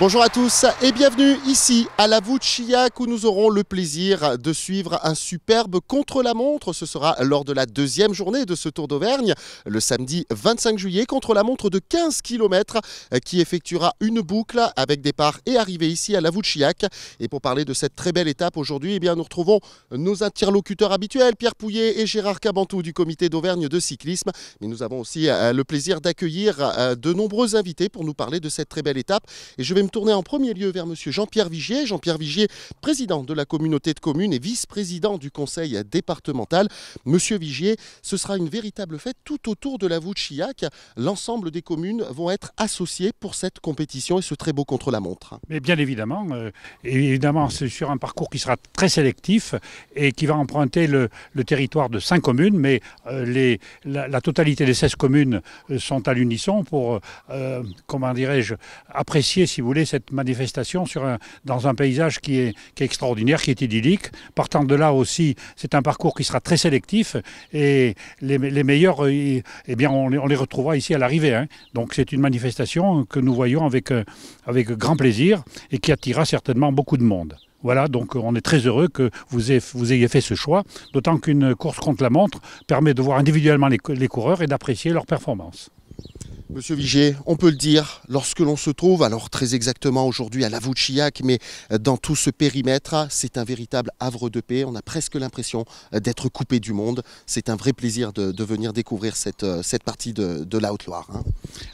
Bonjour à tous et bienvenue ici à la Chillac où nous aurons le plaisir de suivre un superbe contre-la-montre. Ce sera lors de la deuxième journée de ce Tour d'Auvergne, le samedi 25 juillet, contre-la-montre de 15 km qui effectuera une boucle avec départ et arrivée ici à la Chillac. Et pour parler de cette très belle étape aujourd'hui, eh bien nous retrouvons nos interlocuteurs habituels, Pierre Pouillet et Gérard Cabantou du comité d'Auvergne de cyclisme. Mais nous avons aussi euh, le plaisir d'accueillir euh, de nombreux invités pour nous parler de cette très belle étape. Et je vais tourner en premier lieu vers Monsieur Jean-Pierre Vigier. Jean-Pierre Vigier, président de la communauté de communes et vice-président du conseil départemental. Monsieur Vigier, ce sera une véritable fête tout autour de la Vouchiac. L'ensemble des communes vont être associées pour cette compétition et ce très beau contre-la-montre. Mais bien évidemment, euh, évidemment, c'est sur un parcours qui sera très sélectif et qui va emprunter le, territoire de cinq communes, mais euh, la, totalité des 16 communes euh, sont à l'unisson pour, comment dirais-je, apprécier, si vous voulez, cette manifestation dans un paysage qui est, extraordinaire, qui est idyllique. Partant de là aussi, c'est un parcours qui sera très sélectif et les, meilleurs, euh, eh bien, on, les retrouvera ici à l'arrivée. Hein. Donc c'est une manifestation que nous voyons euh, avec, grand plaisir et qui attirera certainement beaucoup de monde. Voilà, donc on est très heureux que vous ayez, fait ce choix, d'autant qu'une course contre la montre permet de voir individuellement les, les coureurs et d'apprécier leur performance. Monsieur Vigier, on peut le dire, lorsque l'on se trouve, alors très exactement aujourd'hui à la Lavouchiac, mais euh, dans tout ce périmètre, c'est un véritable havre de paix. On a presque l'impression euh, d'être coupé du monde. C'est un vrai plaisir de, venir découvrir cette, euh, cette partie de, la Haute-Loire. Hein.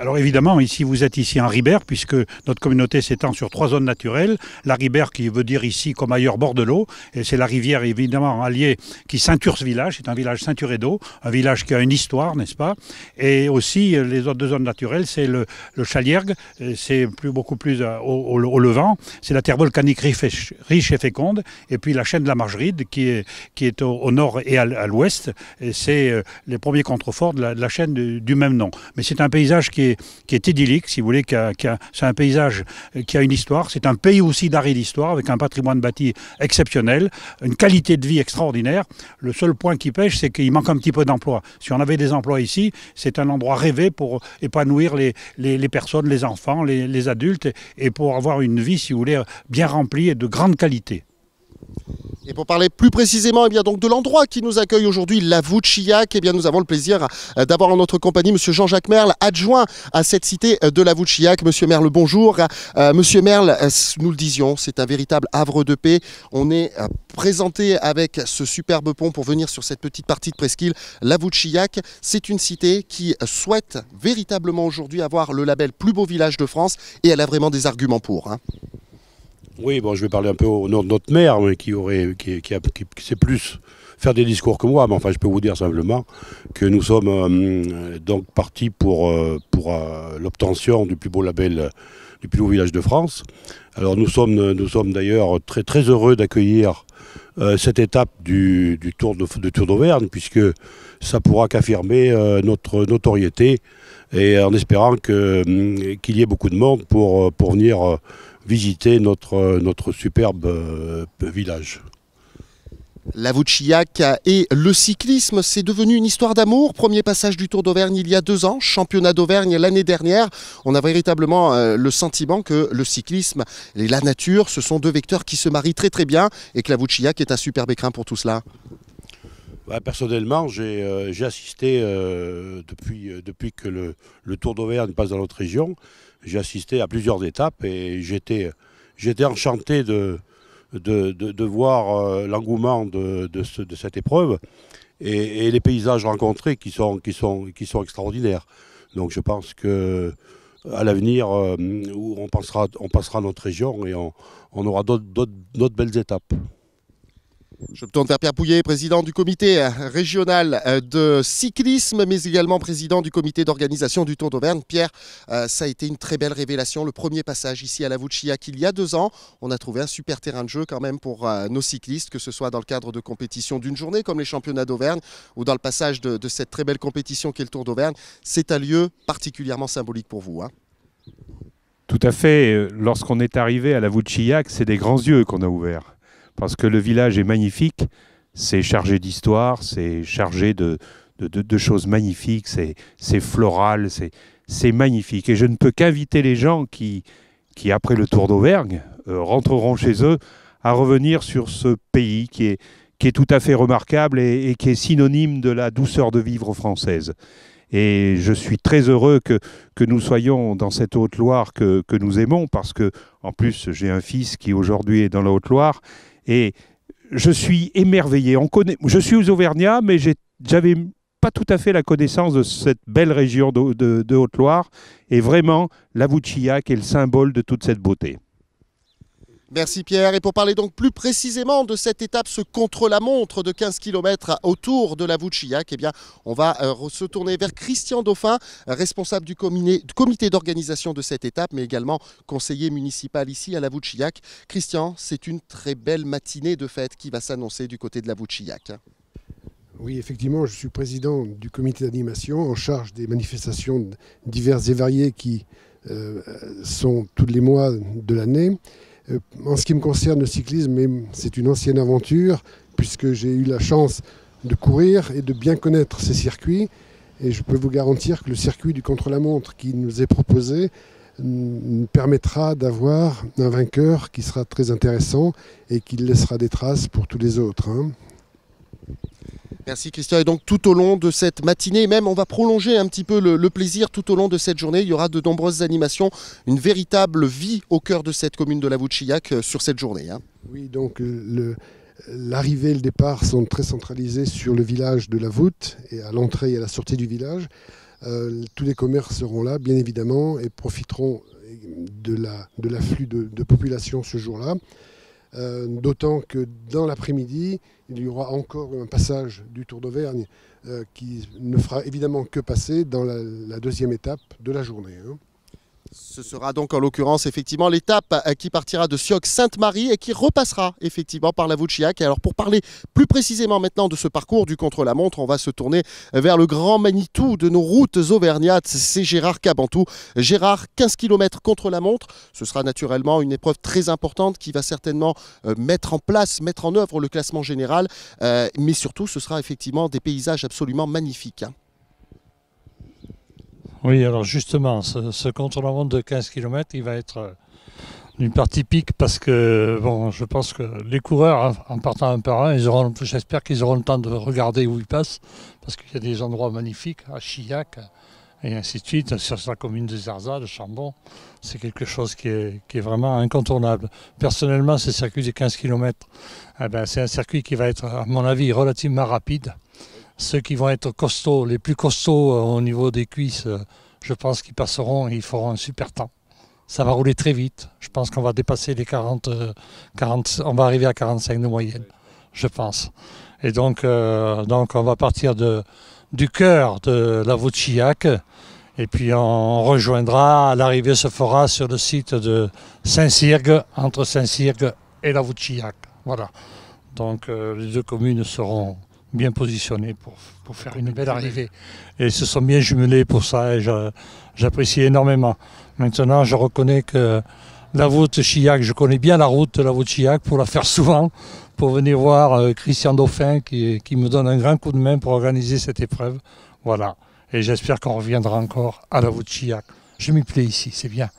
Alors évidemment, ici vous êtes ici en Ribert, puisque notre communauté s'étend sur trois zones naturelles. La Ribert qui veut dire ici comme ailleurs bord de l'eau, et c'est la rivière évidemment alliée qui ceinture ce village. C'est un village ceinturé d'eau, un village qui a une histoire, n'est-ce pas Et aussi les autres deux naturel, c'est le, le Chaliergue, euh, c'est plus, beaucoup plus euh, au, Levant, c'est la terre volcanique riche et, féconde, et puis la chaîne de la Margeride qui est, qui est au, nord et à, l'ouest, c'est euh, les premiers contreforts de la, chaîne du, même nom. Mais c'est un paysage qui est, qui est idyllique, si vous voulez, qui a, c'est un paysage qui a une histoire, c'est un pays aussi d'arrêt d'histoire, avec un patrimoine bâti exceptionnel, une qualité de vie extraordinaire. Le seul point qui pêche, c'est qu'il manque un petit peu d'emplois. Si on avait des emplois ici, c'est un endroit rêvé pour épanouir les, personnes, les enfants, les, les, adultes, et pour avoir une vie, si vous voulez, bien remplie et de grande qualité. Et pour parler plus précisément et eh bien, donc, de l'endroit qui nous accueille aujourd'hui, la Vouchillac, eh bien, nous avons le plaisir euh, d'avoir en notre compagnie M. Jean-Jacques Merle, adjoint à cette cité euh, de la Vouchillac. Monsieur Merle, bonjour. Euh, Monsieur Merle, nous le disions, c'est un véritable havre de paix. On est présenté avec ce superbe pont pour venir sur cette petite partie de presqu'île, la Vouchillac. C'est une cité qui souhaite véritablement aujourd'hui avoir le label plus beau village de France et elle a vraiment des arguments pour. Hein. Oui, bon, je vais parler un peu au nom de notre maire, qui aurait, qui, sait plus faire des discours que moi, mais enfin, je peux vous dire simplement que nous sommes euh, donc partis pour, euh, pour euh, l'obtention du plus beau label du plus beau village de France. Alors, nous sommes, nous sommes d'ailleurs très, très heureux d'accueillir cette étape du, du Tour d'Auvergne, puisque ça pourra qu'affirmer notre notoriété et en espérant qu'il y ait beaucoup de monde pour, pour venir visiter notre, euh, superbe euh, village. La Vouchillac et le cyclisme, c'est devenu une histoire d'amour. Premier passage du Tour d'Auvergne il y a deux ans, championnat d'Auvergne l'année dernière. On a véritablement euh, le sentiment que le cyclisme et la nature, ce sont deux vecteurs qui se marient très très bien et que la est un superbe écrin pour tout cela. Bah, personnellement, j'ai euh, assisté, euh, depuis, euh, depuis que le, Tour d'Auvergne passe dans notre région, j'ai assisté à plusieurs étapes et j'étais enchanté de, de, voir l'engouement de, cette épreuve et, les paysages rencontrés qui sont, qui sont, qui sont extraordinaires. Donc je pense que à l'avenir, on, passera, on passera à notre région et on aura d'autres belles étapes. Je me tourne vers Pierre Pouillet, président du comité euh, régional euh, de cyclisme, mais également président du comité d'organisation du Tour d'Auvergne. Pierre, euh, ça a été une très belle révélation. Le premier passage ici à la Vucillac il y a deux ans, on a trouvé un super terrain de jeu quand même pour nos cyclistes, que ce soit dans le cadre de compétitions d'une journée comme les championnats d'Auvergne ou dans le passage de, cette très belle compétition qu'est le Tour d'Auvergne. C'est un lieu particulièrement symbolique pour vous. Hein. Tout à fait. Lorsqu'on est arrivé à la Vucillac, c'est des grands yeux qu'on a ouverts parce que le village est magnifique, c'est chargé d'histoire, c'est chargé de, choses magnifiques, c'est floral, c'est magnifique. Et je ne peux qu'inviter les gens qui, qui après le tour d'Auvergne, euh, rentreront chez eux à revenir sur ce pays qui est, qui est tout à fait remarquable et, qui est synonyme de la douceur de vivre française. Et je suis très heureux que, nous soyons dans cette Haute-Loire que, que nous aimons, parce que, en plus, j'ai un fils qui aujourd'hui est dans la Haute-Loire et je suis émerveillé. je suis aux Auvergnats, mais n'avais pas tout à fait la connaissance de cette belle région de, Haute-Loire. Et vraiment, la Vouchillac est le symbole de toute cette beauté. Merci Pierre. Et pour parler donc plus précisément de cette étape, ce contre-la-montre de 15 km autour de la Voutchillac, eh bien, on va euh, se tourner vers Christian Dauphin, responsable du comité d'organisation de cette étape, mais également conseiller municipal ici à la Voutchillac. Christian, c'est une très belle matinée de fête qui va s'annoncer du côté de la Voutchillac. Oui, effectivement, je suis président du comité d'animation en charge des manifestations diverses et variées qui euh, sont tous les mois de l'année. Euh, en ce qui me concerne, le cyclisme, c'est une ancienne aventure, puisque j'ai eu la chance de courir et de bien connaître ces circuits. Et je peux vous garantir que le circuit du contre-la-montre qui nous est proposé nous permettra d'avoir un vainqueur qui sera très intéressant et qui laissera des traces pour tous les autres. Hein. Merci Christian. Et donc tout au long de cette matinée, même on va prolonger un petit peu le, plaisir tout au long de cette journée. Il y aura de nombreuses animations, une véritable vie au cœur de cette commune de la Vouchillac euh, sur cette journée. Hein. Oui, donc euh, L'arrivée et le départ sont très centralisés sur le village de la voûte et à l'entrée et à la sortie du village. Euh, tous les commerces seront là, bien évidemment, et profiteront de l'afflux de, population ce jour-là. Euh, d'autant que dans l'après-midi, il y aura encore un passage du Tour d'Auvergne euh, qui ne fera évidemment que passer dans la, deuxième étape de la journée. Hein. Ce sera donc en l'occurrence effectivement l'étape euh, qui partira de Sioc Sainte-Marie et qui repassera effectivement par la Vouchiac. alors pour parler plus précisément maintenant de ce parcours du contre-la-montre, on va se tourner vers le grand Manitou de nos routes auvergnates. C'est Gérard Cabantou. Gérard, 15 km contre-la-montre. Ce sera naturellement une épreuve très importante qui va certainement euh, mettre en place, mettre en œuvre le classement général. Euh, mais surtout, ce sera effectivement des paysages absolument magnifiques. Hein. Oui, alors justement, ce, contournement de 15 km, il va être d'une euh, partie typique, parce que bon, je pense que les coureurs, en partant un par un, ils auront, j'espère qu'ils auront le temps de regarder où ils passent parce qu'il y a des endroits magnifiques à Chillac et ainsi de suite, sur la commune de Zarza, de Chambon. C'est quelque chose qui est, vraiment incontournable. Personnellement, ce circuit de 15 km, eh ben, c'est un circuit qui va être, à mon avis, relativement rapide ceux qui vont être costauds, les plus costauds euh, au niveau des cuisses, euh, je pense qu'ils passeront et ils feront un super temps. Ça va rouler très vite. Je pense qu'on va dépasser les 40, 40, euh, on va arriver à 45 de moyenne, je pense. Et donc, donc on va partir de, du cœur de la Vautchillac. Et puis on rejoindra, l'arrivée se fera sur le site de Saint-Cirgue, entre Saint-Cirgue et la Voutchillac. Voilà. Donc les deux communes seront bien positionnés pour, faire une belle arrivée. Et ils se sont bien jumelés pour ça et j'apprécie énormément. Maintenant, je reconnais que la route Chiac, je connais bien la route, de la route Chillac, pour la faire souvent, pour venir voir euh, Christian Dauphin qui, me donne un grand coup de main pour organiser cette épreuve. Voilà. Et j'espère qu'on reviendra encore à la route Chiac. Je m'y plais ici, c'est bien.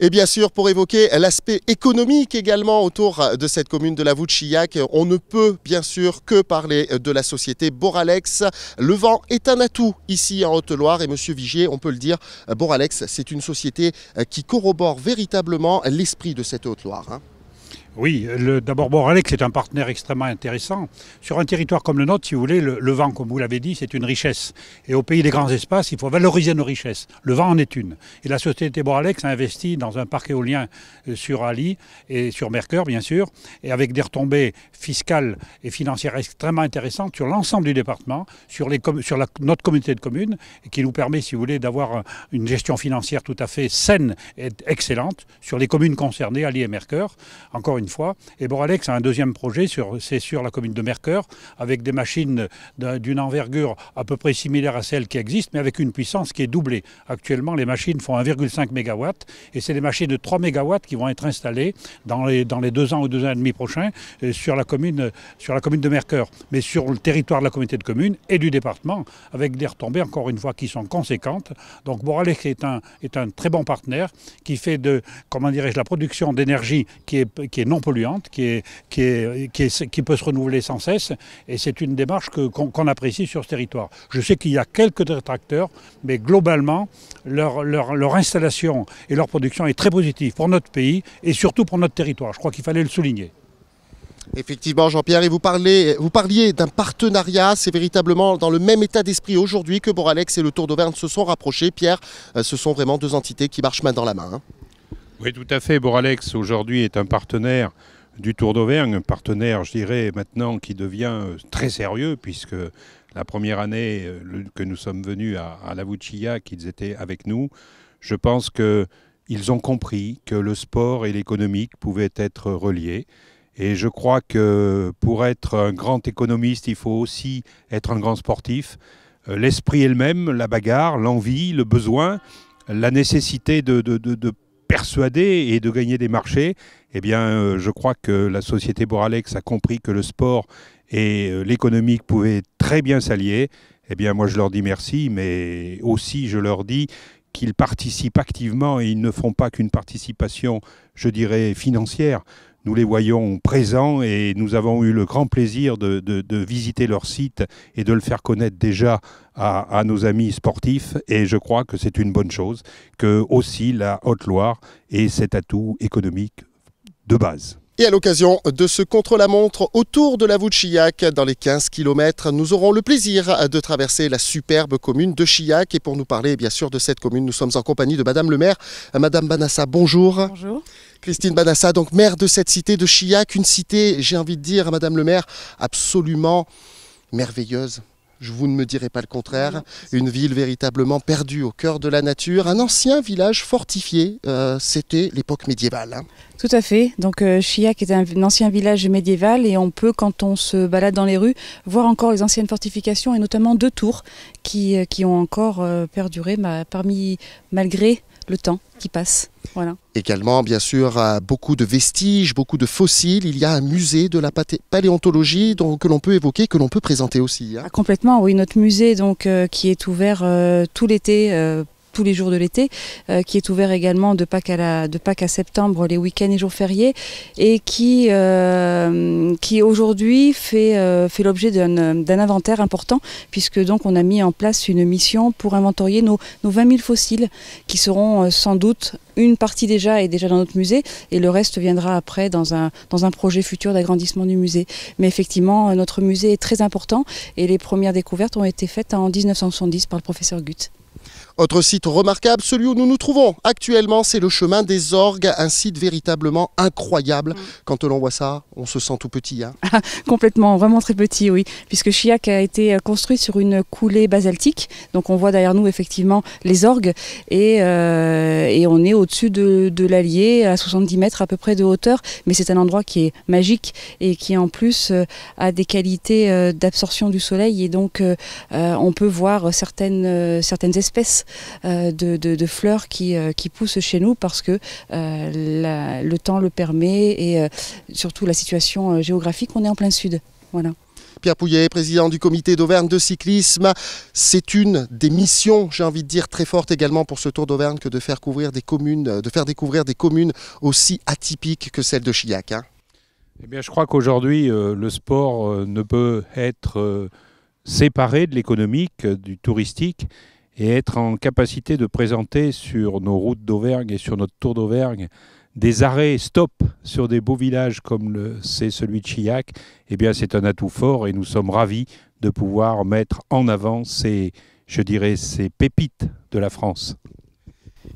Et bien sûr, pour évoquer l'aspect économique également autour de cette commune de la Vouchillac, on ne peut bien sûr que parler de la société Boralex. Le vent est un atout ici en Haute-Loire et Monsieur Vigier, on peut le dire, Boralex, c'est une société qui corrobore véritablement l'esprit de cette Haute-Loire. Hein. Oui, d'abord, Boralex est un partenaire extrêmement intéressant. Sur un territoire comme le nôtre, si vous voulez, le, vent, comme vous l'avez dit, c'est une richesse. Et au pays des grands espaces, il faut valoriser nos richesses. Le vent en est une. Et la société Boralex a investi dans un parc éolien euh, sur Ali et sur Mercure, bien sûr, et avec des retombées fiscales et financières extrêmement intéressantes sur l'ensemble du département, sur, notre communauté de communes, et qui nous permet, si vous voulez, d'avoir euh, une gestion financière tout à fait saine et excellente sur les communes concernées, Ali et Mercure. Encore une une fois. Et Boralex a un deuxième projet, c'est sur la commune de Mercœur, avec des machines d'une envergure à peu près similaire à celle qui existe, mais avec une puissance qui est doublée. Actuellement, les machines font 1,5 MW, et c'est des machines de 3 MW qui vont être installées dans les, dans les deux ans ou deux ans et demi prochains euh, sur la commune, sur la commune de Mercœur, mais sur le territoire de la communauté de communes et du département, avec des retombées, encore une fois, qui sont conséquentes. Donc Boralex est un, est un très bon partenaire qui fait de, comment dirais-je, la production d'énergie qui est, qui est non polluante qui, peut se renouveler sans cesse et c'est une démarche qu'on apprécie sur ce territoire. Je sais qu'il y a quelques détracteurs, mais globalement, leur, installation et leur production est très positive pour notre pays et surtout pour notre territoire. Je crois qu'il fallait le souligner. Effectivement, Jean-Pierre, et vous, vous parliez d'un partenariat. C'est véritablement dans le même état d'esprit aujourd'hui que Boralex et le Tour d'Auvergne se sont rapprochés. Pierre, euh, ce sont vraiment deux entités qui marchent main dans la main. Hein. Oui, tout à fait. Boralex, aujourd'hui, est un partenaire du Tour d'Auvergne, un partenaire, je dirais, maintenant qui devient euh, très sérieux, puisque la première année euh, que nous sommes venus à, La Vouchilla, qu'ils étaient avec nous, je pense qu'ils ont compris que le sport et l'économique pouvaient être reliés. Et je crois que pour être un grand économiste, il faut aussi être un grand sportif. Euh, l'esprit est même, la bagarre, l'envie, le besoin, la nécessité de persuader et de gagner des marchés, eh bien, euh, je crois que la société Boralex a compris que le sport et euh, l'économique pouvaient très bien s'allier. Eh bien, moi, je leur dis merci, mais aussi, je leur dis qu'ils participent activement et ils ne font pas qu'une participation, je dirais, financière. Nous les voyons présents et nous avons eu le grand plaisir de, visiter leur site et de le faire connaître déjà à, nos amis sportifs. Et je crois que c'est une bonne chose que aussi la Haute-Loire ait cet atout économique de base. Et à l'occasion de ce contre-la-montre autour de la voûte Chillac, dans les 15 km, nous aurons le plaisir de traverser la superbe commune de Chillac. Et pour nous parler, bien sûr, de cette commune, nous sommes en compagnie de Madame le maire. Madame Banassa, bonjour. Bonjour. Christine Badassa, donc maire de cette cité de Chillac, une cité, j'ai envie de dire à Madame le maire, absolument merveilleuse. Je vous ne me dirai pas le contraire. Une ville véritablement perdue au cœur de la nature. Un ancien village fortifié. Euh, c'était l'époque médiévale. Hein. Tout à fait. Donc euh, Chiac Chillac est un, ancien village médiéval et on peut, quand on se balade dans les rues, voir encore les anciennes fortifications et notamment deux tours qui, euh, qui ont encore perduré parmi, malgré le temps qui passe. Voilà. Également, bien sûr, beaucoup de vestiges, beaucoup de fossiles. Il y a un musée de la paléontologie donc, que l'on peut évoquer, que l'on peut présenter aussi. Hein. Ah, complètement, oui. Notre musée donc, euh, qui est ouvert euh, tout l'été euh, tous les jours de l'été, euh, qui est ouvert également de Pâques à, septembre, les week-ends et jours fériés, et qui, euh, qui aujourd'hui fait, euh, fait l'objet d'un inventaire important, puisque donc on a mis en place une mission pour inventorier nos, nos 20 000 fossiles, qui seront sans doute une partie déjà est déjà dans notre musée, et le reste viendra après dans un, dans un projet futur d'agrandissement du musée. Mais effectivement, notre musée est très important, et les premières découvertes ont été faites en 1970 par le professeur Guth. Autre site remarquable, celui où nous nous trouvons actuellement, c'est le chemin des orgues, un site véritablement incroyable. Mm. Quand on voit ça, on se sent tout petit. Hein. Ah, complètement, vraiment très petit, oui, puisque Chiac a été euh, construit sur une coulée basaltique. Donc on voit derrière nous effectivement les orgues et, euh, on est au-dessus de, l'Allier à 70 mètres à peu près de hauteur. Mais c'est un endroit qui est magique et qui en plus euh, a des qualités d'absorption du soleil et donc on peut voir certaines, certaines espèces euh, de, fleurs euh, qui, poussent chez nous parce que euh, le temps le permet et surtout la situation géographique, on est en plein sud. Voilà. Pierre Pouillet, président du comité d'Auvergne de cyclisme. C'est une des missions, j'ai envie de dire, très forte également pour ce Tour d'Auvergne que de faire, couvrir des communes, de faire découvrir des communes aussi atypiques que celle de Chillac. Hein. Eh bien, je crois qu'aujourd'hui, le sport ne peut être séparé de l'économique, du touristique et être en capacité de présenter sur nos routes d'Auvergne et sur notre tour d'Auvergne des arrêts stop sur des beaux villages comme c'est celui de Chillac, eh bien c'est un atout fort et nous sommes ravis de pouvoir mettre en avant ces, je dirais, ces pépites de la France.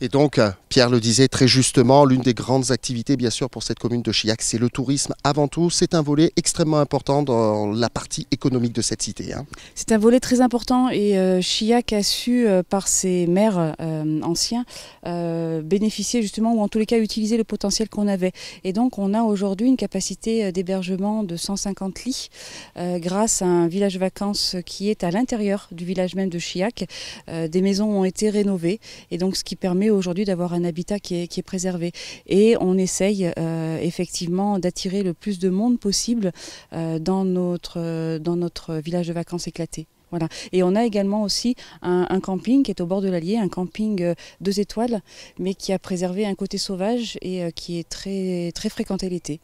Et donc, euh, Pierre le disait très justement, l'une des grandes activités, bien sûr, pour cette commune de Chiac, c'est le tourisme. Avant tout, c'est un volet extrêmement important dans la partie économique de cette cité. Hein. C'est un volet très important et euh, Chiac a su, euh, par ses maires anciens, bénéficier justement, ou en tous les cas utiliser le potentiel qu'on avait. Et donc, on a aujourd'hui une capacité d'hébergement de 150 lits grâce à un village vacances qui est à l'intérieur du village même de Chiac. des maisons ont été rénovées et donc ce qui permet aujourd'hui d'avoir un habitat qui est, qui est, préservé. Et on essaye euh, effectivement d'attirer le plus de monde possible euh, dans, notre, euh, dans notre village de vacances éclaté. Voilà. Et on a également aussi un, camping qui est au bord de l'Allier, un camping deux étoiles, mais qui a préservé un côté sauvage et qui est très, très fréquenté l'été.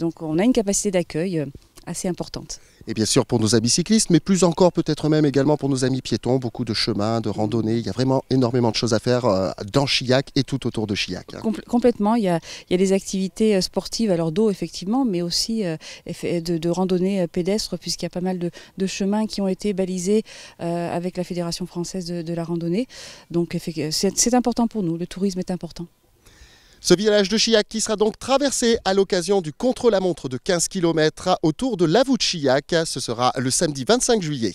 Donc on a une capacité d'accueil assez importante et bien sûr pour nos amis cyclistes, mais plus encore peut-être même également pour nos amis piétons. Beaucoup de chemins, de randonnées. Il y a vraiment énormément de choses à faire euh, dans Chillac et tout autour de Chillac. complètement. Il y, a, il des activités euh, sportives, alors d'eau effectivement, mais aussi euh, de, de randonnées pédestres, puisqu'il y a pas mal de, chemins qui ont été balisés avec la Fédération française de la randonnée. Donc c'est important pour nous. Le tourisme est important. Ce village de Chiac qui sera donc traversé à l'occasion du contre-la-montre de 15 km autour de la de ce sera le samedi 25 juillet.